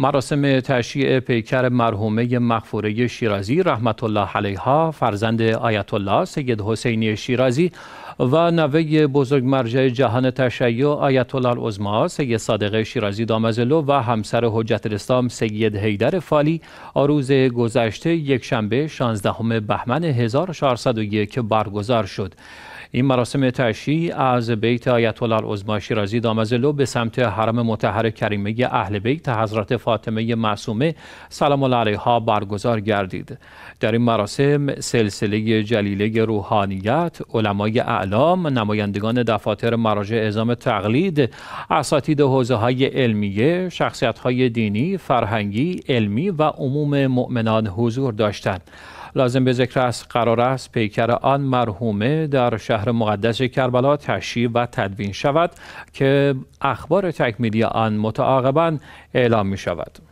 مراسم تشییع پیکر مرحومه مغفوره شیرازی رحمت الله علیها فرزند آیت الله سید حسینی شیرازی و نوه بزرگ مرجع جهان تشیع آیت الله العظما سید صادق شیرازی دامزلو و همسر حجت الاسلام سید حیدر فالی آروز گذشته یک شنبه 16 بهمن 1401 برگزار شد این مراسم تشییع از بیت آیت الله العظما شیرازی دامزلو به سمت حرم مطهر کریمه اهل بیت حضرت فاطمه معصومه سلام علیها برگزار گردید در این مراسم سلسله جلیله روحانیت علمای اعلام نمایندگان دفاتر مراجع اعزام تقلید اساتید حوزه های علمیه شخصیت های دینی فرهنگی علمی و عموم مؤمنان حضور داشتند لازم به ذکر است قرار است پیکر آن مرحومه در شهر مقدس کربلا تشییع و تدوین شود که اخبار تکمیلی آن متعاقبا اعلام می شود